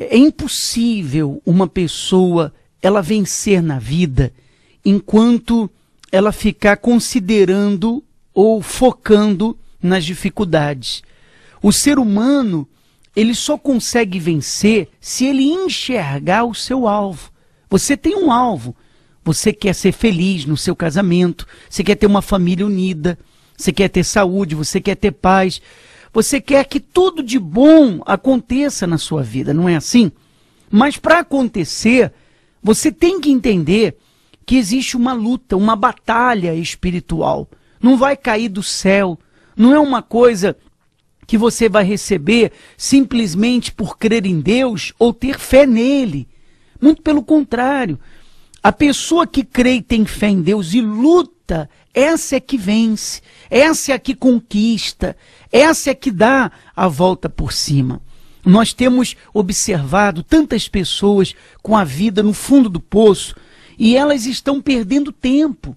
É impossível uma pessoa ela vencer na vida enquanto ela ficar considerando ou focando nas dificuldades. O ser humano, ele só consegue vencer se ele enxergar o seu alvo. Você tem um alvo. Você quer ser feliz no seu casamento, você quer ter uma família unida, você quer ter saúde, você quer ter paz. Você quer que tudo de bom aconteça na sua vida, não é assim? Mas para acontecer, você tem que entender que existe uma luta, uma batalha espiritual. Não vai cair do céu, não é uma coisa que você vai receber simplesmente por crer em Deus ou ter fé nele. Muito pelo contrário, a pessoa que crê e tem fé em Deus e luta, essa é que vence, essa é que conquista, essa é que dá a volta por cima. Nós temos observado tantas pessoas com a vida no fundo do poço e elas estão perdendo tempo.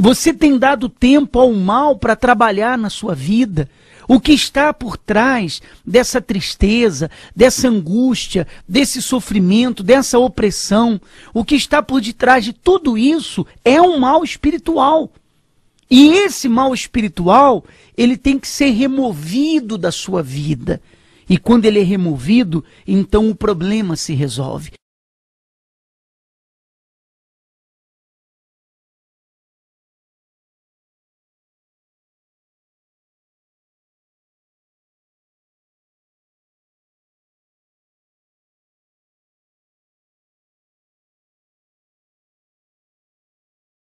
Você tem dado tempo ao mal para trabalhar na sua vida? O que está por trás dessa tristeza, dessa angústia, desse sofrimento, dessa opressão, o que está por detrás de tudo isso é um mal espiritual. E esse mal espiritual, ele tem que ser removido da sua vida. E quando ele é removido, então o problema se resolve.